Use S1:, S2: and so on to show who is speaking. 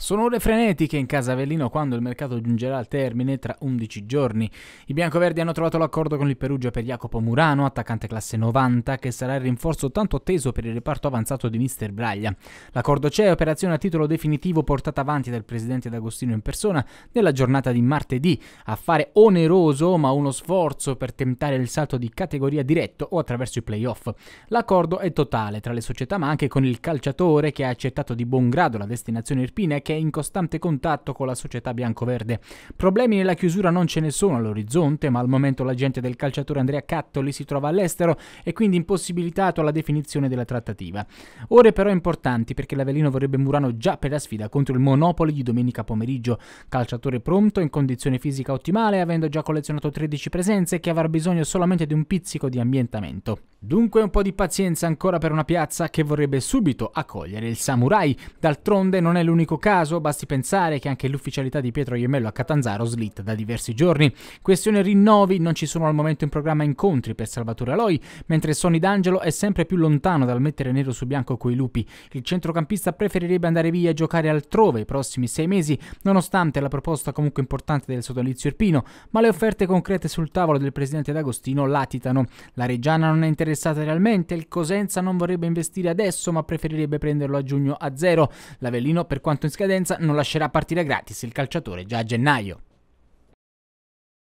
S1: Sono ore frenetiche in casa Avellino quando il mercato giungerà al termine tra 11 giorni. I biancoverdi hanno trovato l'accordo con il Perugia per Jacopo Murano, attaccante classe 90, che sarà il rinforzo tanto atteso per il reparto avanzato di Mister Braglia. L'accordo c'è, operazione a titolo definitivo portata avanti dal presidente D'Agostino in persona nella giornata di martedì. Affare oneroso, ma uno sforzo per tentare il salto di categoria diretto o attraverso i playoff. L'accordo è totale tra le società, ma anche con il calciatore che ha accettato di buon grado la destinazione irpina e che che è in costante contatto con la società biancoverde. Problemi nella chiusura non ce ne sono all'orizzonte, ma al momento l'agente del calciatore Andrea Cattoli si trova all'estero e quindi impossibilitato alla definizione della trattativa. Ore però importanti perché l'Avellino vorrebbe Murano già per la sfida contro il Monopoli di domenica pomeriggio. Calciatore pronto, in condizione fisica ottimale, avendo già collezionato 13 presenze che avrà bisogno solamente di un pizzico di ambientamento. Dunque un po' di pazienza ancora per una piazza che vorrebbe subito accogliere il samurai. D'altronde non è l'unico caso, basti pensare che anche l'ufficialità di Pietro Iemello a Catanzaro slitta da diversi giorni. Questione rinnovi, non ci sono al momento in programma incontri per Salvatore Aloi, mentre Sonny D'Angelo è sempre più lontano dal mettere nero su bianco coi lupi. Il centrocampista preferirebbe andare via e giocare altrove i prossimi sei mesi, nonostante la proposta comunque importante del sodalizio irpino, ma le offerte concrete sul tavolo del presidente D'Agostino latitano. La Reggiana non è interessata interessata realmente. Il Cosenza non vorrebbe investire adesso, ma preferirebbe prenderlo a giugno a zero. L'Avellino, per quanto in scadenza, non lascerà partire gratis il calciatore già a gennaio.